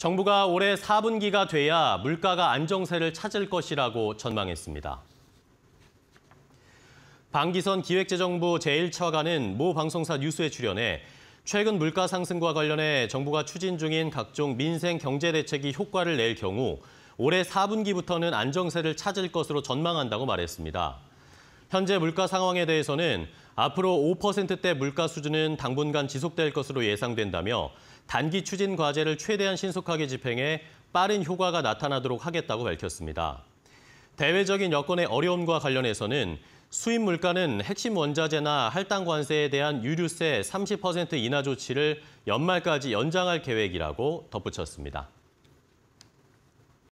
정부가 올해 4분기가 돼야 물가가 안정세를 찾을 것이라고 전망했습니다. 방기선 기획재정부 제1차관은 모 방송사 뉴스에 출연해 최근 물가 상승과 관련해 정부가 추진 중인 각종 민생 경제 대책이 효과를 낼 경우 올해 4분기부터는 안정세를 찾을 것으로 전망한다고 말했습니다. 현재 물가 상황에 대해서는 앞으로 5%대 물가 수준은 당분간 지속될 것으로 예상된다며 단기 추진 과제를 최대한 신속하게 집행해 빠른 효과가 나타나도록 하겠다고 밝혔습니다. 대외적인 여건의 어려움과 관련해서는 수입 물가는 핵심 원자재나 할당 관세에 대한 유류세 30% 인하 조치를 연말까지 연장할 계획이라고 덧붙였습니다.